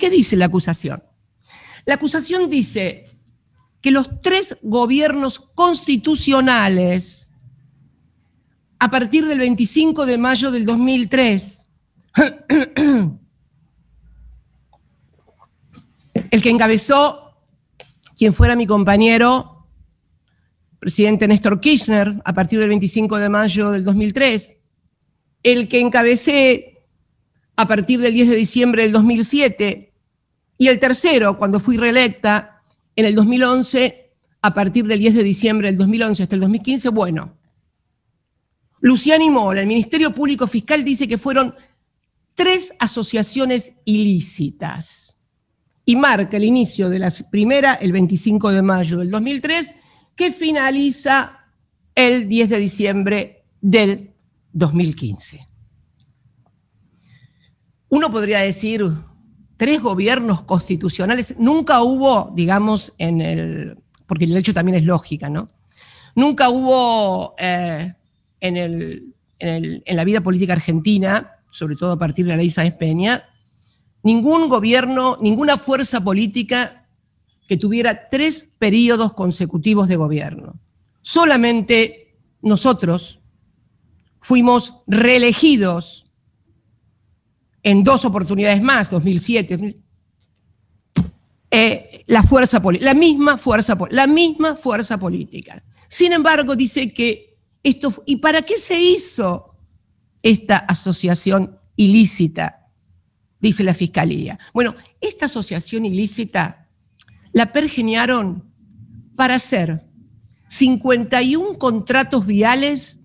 qué dice la acusación? La acusación dice que los tres gobiernos constitucionales, a partir del 25 de mayo del 2003, el que encabezó quien fuera mi compañero, presidente Néstor Kirchner, a partir del 25 de mayo del 2003, el que encabecé a partir del 10 de diciembre del 2007, y el tercero, cuando fui reelecta en el 2011, a partir del 10 de diciembre del 2011 hasta el 2015, bueno, Luciani Mola, el Ministerio Público Fiscal dice que fueron tres asociaciones ilícitas y marca el inicio de la primera el 25 de mayo del 2003, que finaliza el 10 de diciembre del 2015. Uno podría decir, tres gobiernos constitucionales, nunca hubo, digamos, en el, porque el hecho también es lógica, ¿no? Nunca hubo eh, en, el, en, la vida política argentina, sobre todo a partir de la ley Sáenz Peña, ningún gobierno, ninguna fuerza política que tuviera tres periodos consecutivos de gobierno. Solamente nosotros fuimos reelegidos en dos oportunidades más, 2007, eh, la misma fuerza la misma fuerza política. Sin embargo, dice que esto y para qué se hizo esta asociación ilícita, dice la fiscalía. Bueno, esta asociación ilícita la pergeniaron para hacer 51 contratos viales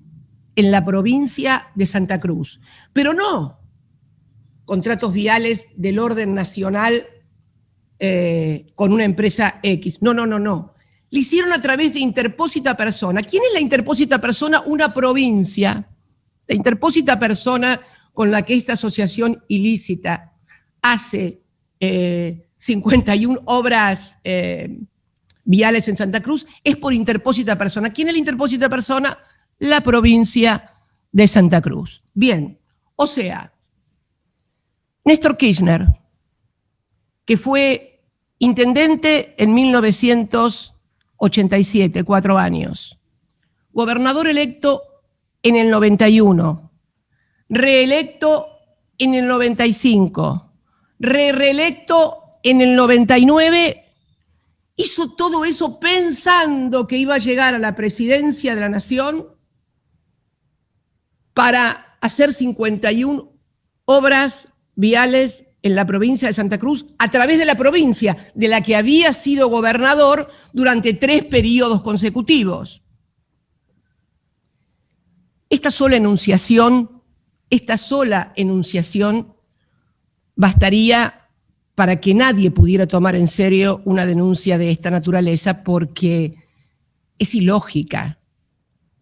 en la provincia de Santa Cruz, pero no contratos viales del orden nacional eh, con una empresa X. No, no, no, no. Le hicieron a través de interpósita persona. ¿Quién es la interpósita persona? Una provincia. La interpósita persona con la que esta asociación ilícita hace 51 eh, obras eh, viales en Santa Cruz es por interpósita persona. ¿Quién es la interpósita persona? La provincia de Santa Cruz. Bien, o sea, Néstor Kirchner, que fue intendente en 1987, cuatro años, gobernador electo en el 91, reelecto en el 95, reelecto en el 99, hizo todo eso pensando que iba a llegar a la presidencia de la nación para hacer 51 obras viales en la provincia de Santa Cruz a través de la provincia de la que había sido gobernador durante tres periodos consecutivos. Esta sola enunciación, esta sola enunciación bastaría para que nadie pudiera tomar en serio una denuncia de esta naturaleza porque es ilógica.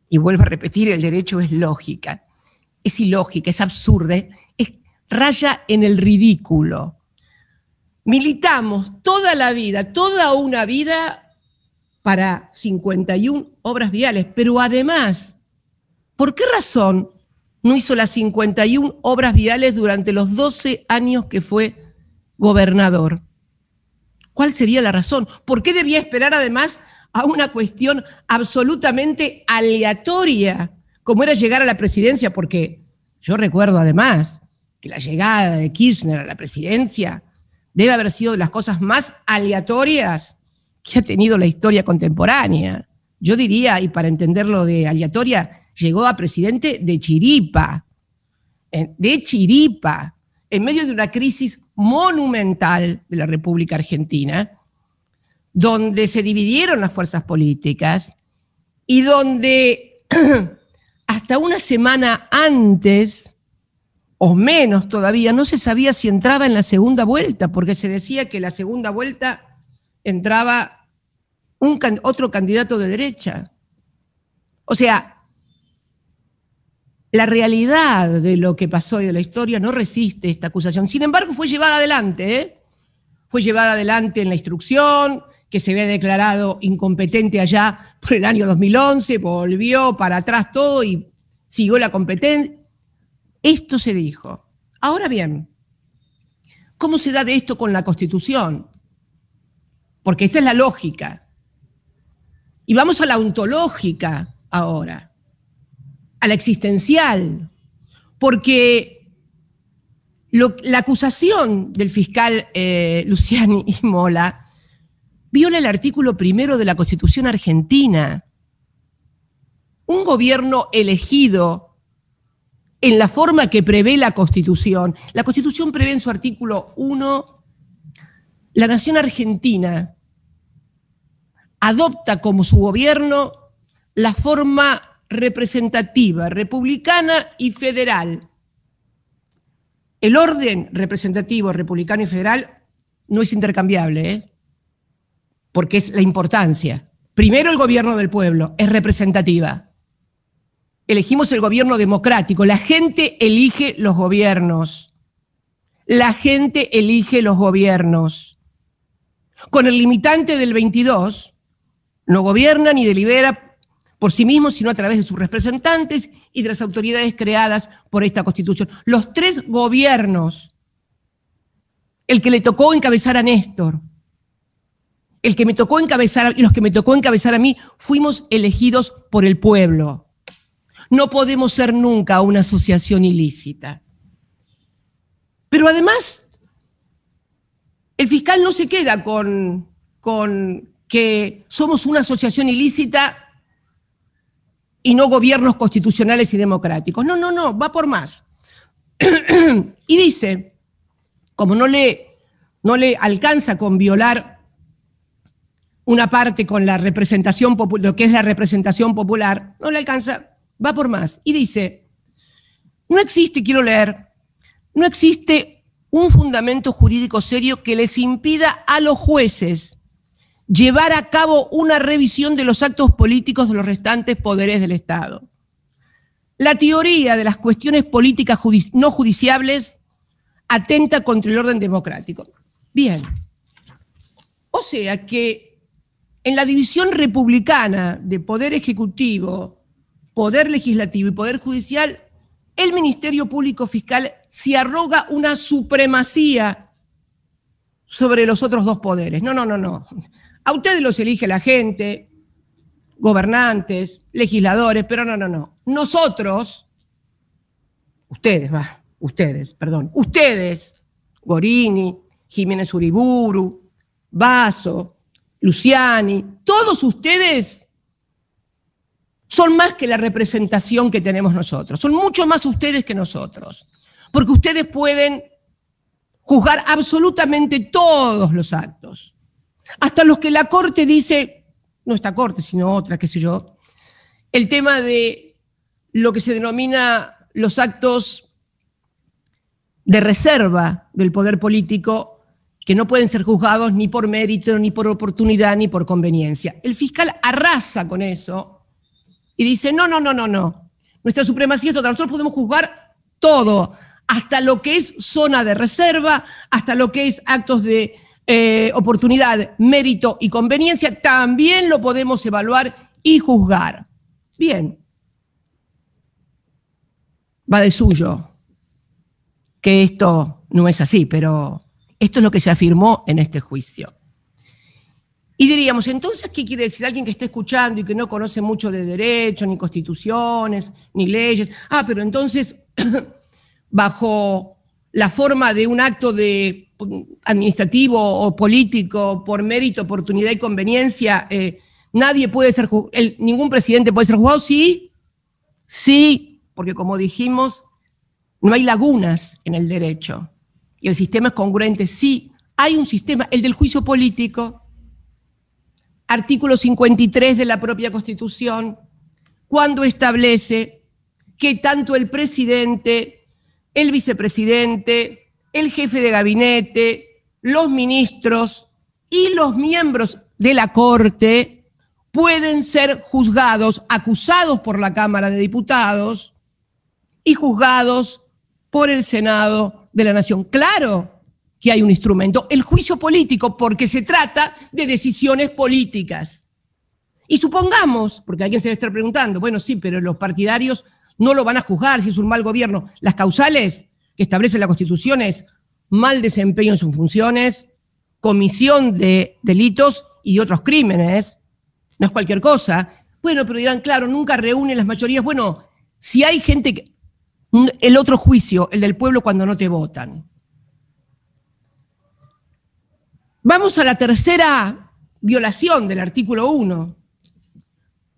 Y vuelvo a repetir, el derecho es lógica. Es ilógica, es absurda, raya en el ridículo. Militamos toda la vida, toda una vida para 51 obras viales, pero además, ¿por qué razón no hizo las 51 obras viales durante los 12 años que fue gobernador? ¿Cuál sería la razón? ¿Por qué debía esperar además a una cuestión absolutamente aleatoria como era llegar a la presidencia? Porque yo recuerdo además que la llegada de Kirchner a la presidencia debe haber sido de las cosas más aleatorias que ha tenido la historia contemporánea. Yo diría, y para entenderlo de aleatoria, llegó a presidente de Chiripa, eh, de Chiripa, en medio de una crisis monumental de la República Argentina, donde se dividieron las fuerzas políticas y donde hasta una semana antes o menos todavía, no se sabía si entraba en la segunda vuelta, porque se decía que la segunda vuelta entraba un otro candidato de derecha. O sea, la realidad de lo que pasó y de la historia no resiste esta acusación. Sin embargo, fue llevada adelante, ¿eh? fue llevada adelante en la instrucción, que se había declarado incompetente allá por el año 2011, volvió para atrás todo y siguió la competencia esto se dijo. Ahora bien, ¿cómo se da de esto con la Constitución? Porque esta es la lógica. Y vamos a la ontológica ahora, a la existencial, porque la acusación del fiscal eh, Luciani Mola viola el artículo primero de la Constitución argentina. Un gobierno elegido en la forma que prevé la Constitución. La Constitución prevé en su artículo 1, la nación argentina adopta como su gobierno la forma representativa, republicana y federal. El orden representativo, republicano y federal no es intercambiable, ¿eh? porque es la importancia. Primero el gobierno del pueblo, es representativa elegimos el gobierno democrático, la gente elige los gobiernos, la gente elige los gobiernos. Con el limitante del 22, no gobierna ni delibera por sí mismo, sino a través de sus representantes y de las autoridades creadas por esta constitución. Los tres gobiernos, el que le tocó encabezar a Néstor, el que me tocó encabezar y los que me tocó encabezar a mí, fuimos elegidos por el pueblo. No podemos ser nunca una asociación ilícita. Pero además, el fiscal no se queda con, con que somos una asociación ilícita y no gobiernos constitucionales y democráticos. No, no, no, va por más. y dice, como no le, no le alcanza con violar una parte con la representación lo que es la representación popular, no le alcanza, va por más y dice, no existe, quiero leer, no existe un fundamento jurídico serio que les impida a los jueces llevar a cabo una revisión de los actos políticos de los restantes poderes del Estado. La teoría de las cuestiones políticas no judiciables atenta contra el orden democrático. Bien. O sea que en la división republicana de poder ejecutivo, Poder Legislativo y Poder Judicial, el Ministerio Público Fiscal se arroga una supremacía sobre los otros dos poderes. No, no, no, no. A ustedes los elige la gente, gobernantes, legisladores, pero no, no, no. Nosotros, ustedes, va, ustedes, perdón, ustedes, Gorini, Jiménez Uriburu, Vaso, Luciani, todos ustedes son más que la representación que tenemos nosotros, son mucho más ustedes que nosotros, porque ustedes pueden juzgar absolutamente todos los actos, hasta los que la Corte dice, no esta Corte, sino otra, qué sé yo, el tema de lo que se denomina los actos de reserva del poder político que no pueden ser juzgados ni por mérito, ni por oportunidad, ni por conveniencia. El fiscal arrasa con eso y dice, no, no, no, no, no. Nuestra supremacía es total. Nosotros podemos juzgar todo, hasta lo que es zona de reserva, hasta lo que es actos de eh, oportunidad, mérito y conveniencia, también lo podemos evaluar y juzgar. Bien. Va de suyo que esto no es así, pero esto es lo que se afirmó en este juicio. Y diríamos, entonces, ¿qué quiere decir alguien que está escuchando y que no conoce mucho de derecho, ni constituciones, ni leyes? Ah, pero entonces, bajo la forma de un acto mm, administrativo o político por mérito, oportunidad y conveniencia, eh, nadie puede ser el, ningún presidente puede ser juzgado, sí, sí, porque como dijimos, no hay lagunas en el derecho y el sistema es congruente, sí, hay un sistema, el del juicio político, artículo 53 de la propia Constitución, cuando establece que tanto el presidente, el vicepresidente, el jefe de gabinete, los ministros y los miembros de la Corte pueden ser juzgados, acusados por la Cámara de Diputados y juzgados por el Senado de la Nación. Claro que hay un instrumento, el juicio político, porque se trata de decisiones políticas. Y supongamos, porque alguien se debe estar preguntando, bueno, sí, pero los partidarios no lo van a juzgar si es un mal gobierno. Las causales que establece la Constitución es mal desempeño en sus funciones, comisión de delitos y otros crímenes. No es cualquier cosa. Bueno, pero dirán, claro, nunca reúnen las mayorías. Bueno, si hay gente que... El otro juicio, el del pueblo cuando no te votan. Vamos a la tercera violación del artículo 1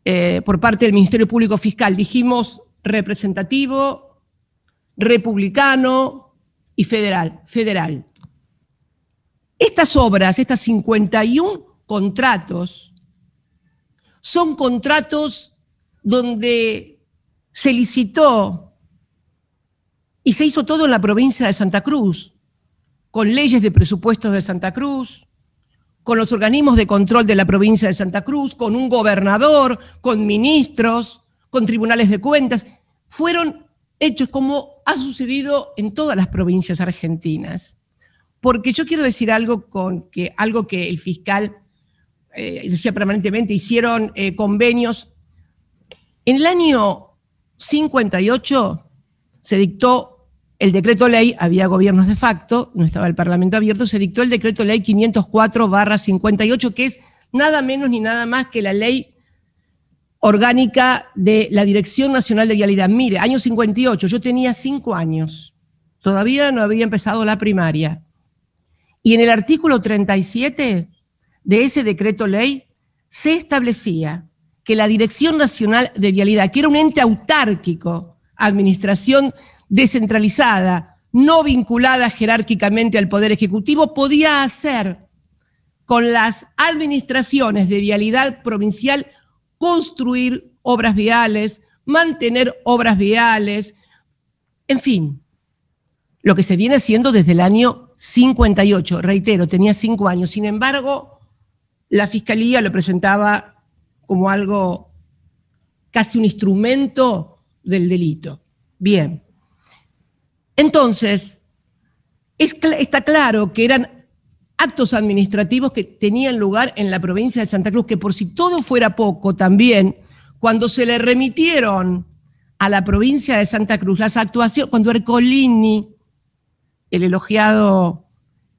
eh, por parte del Ministerio Público Fiscal. Dijimos representativo, republicano y federal. federal. Estas obras, estas 51 contratos, son contratos donde se licitó y se hizo todo en la provincia de Santa Cruz con leyes de presupuestos de Santa Cruz, con los organismos de control de la provincia de Santa Cruz, con un gobernador, con ministros, con tribunales de cuentas. Fueron hechos como ha sucedido en todas las provincias argentinas. Porque yo quiero decir algo, con que, algo que el fiscal eh, decía permanentemente, hicieron eh, convenios. En el año 58 se dictó el decreto ley, había gobiernos de facto, no estaba el Parlamento abierto, se dictó el decreto ley 504-58, que es nada menos ni nada más que la ley orgánica de la Dirección Nacional de Vialidad. Mire, año 58, yo tenía cinco años, todavía no había empezado la primaria. Y en el artículo 37 de ese decreto ley se establecía que la Dirección Nacional de Vialidad, que era un ente autárquico, administración descentralizada, no vinculada jerárquicamente al Poder Ejecutivo, podía hacer con las administraciones de vialidad provincial construir obras viales, mantener obras viales, en fin, lo que se viene haciendo desde el año 58, reitero, tenía cinco años. Sin embargo, la Fiscalía lo presentaba como algo, casi un instrumento del delito. Bien, entonces, está claro que eran actos administrativos que tenían lugar en la provincia de Santa Cruz, que por si todo fuera poco también, cuando se le remitieron a la provincia de Santa Cruz las actuaciones, cuando Ercolini, el elogiado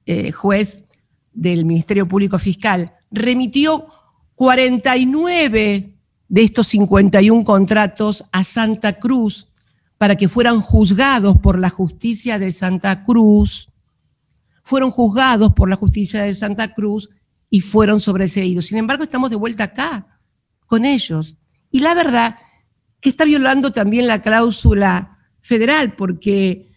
eh, juez del Ministerio Público Fiscal, remitió 49 de estos 51 contratos a Santa Cruz para que fueran juzgados por la justicia de Santa Cruz, fueron juzgados por la justicia de Santa Cruz y fueron sobreseídos. Sin embargo, estamos de vuelta acá con ellos. Y la verdad que está violando también la cláusula federal, porque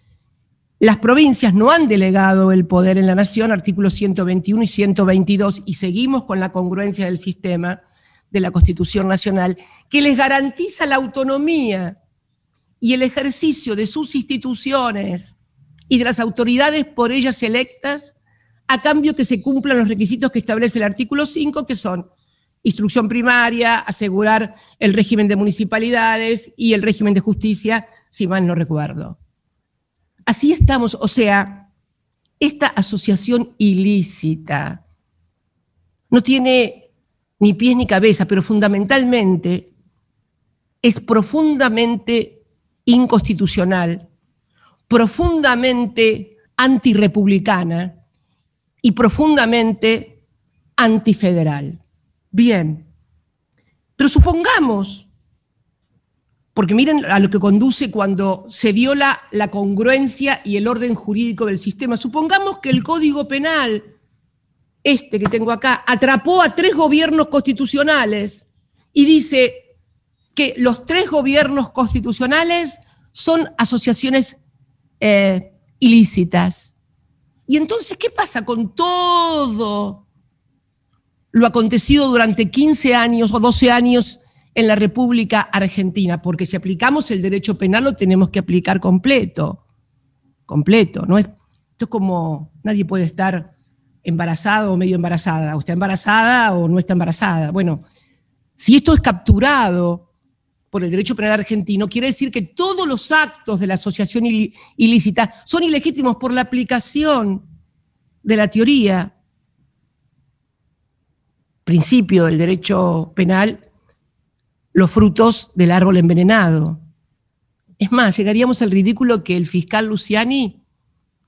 las provincias no han delegado el poder en la nación, artículos 121 y 122, y seguimos con la congruencia del sistema de la Constitución Nacional, que les garantiza la autonomía y el ejercicio de sus instituciones y de las autoridades por ellas electas a cambio que se cumplan los requisitos que establece el artículo 5, que son instrucción primaria, asegurar el régimen de municipalidades y el régimen de justicia, si mal no recuerdo. Así estamos, o sea, esta asociación ilícita no tiene ni pies ni cabeza, pero fundamentalmente es profundamente inconstitucional, profundamente antirrepublicana y profundamente antifederal. Bien, pero supongamos, porque miren a lo que conduce cuando se viola la congruencia y el orden jurídico del sistema, supongamos que el Código Penal, este que tengo acá, atrapó a tres gobiernos constitucionales y dice, que los tres gobiernos constitucionales son asociaciones eh, ilícitas. Y entonces, ¿qué pasa con todo lo acontecido durante 15 años o 12 años en la República Argentina? Porque si aplicamos el derecho penal lo tenemos que aplicar completo, completo, ¿no? Esto es como nadie puede estar embarazado o medio embarazada, o está embarazada o no está embarazada. Bueno, si esto es capturado por el derecho penal argentino quiere decir que todos los actos de la asociación ilícita son ilegítimos por la aplicación de la teoría. Principio del derecho penal, los frutos del árbol envenenado. Es más, llegaríamos al ridículo que el fiscal Luciani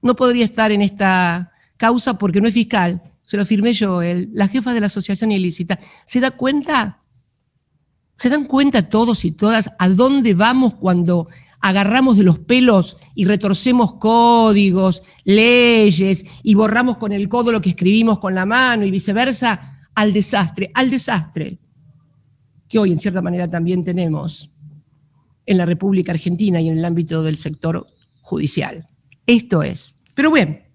no podría estar en esta causa porque no es fiscal. Se lo firmé yo, la jefa de la asociación ilícita. ¿Se da cuenta? ¿Se dan cuenta todos y todas a dónde vamos cuando agarramos de los pelos y retorcemos códigos, leyes y borramos con el codo lo que escribimos con la mano y viceversa? Al desastre, al desastre que hoy en cierta manera también tenemos en la República Argentina y en el ámbito del sector judicial. Esto es. Pero bueno,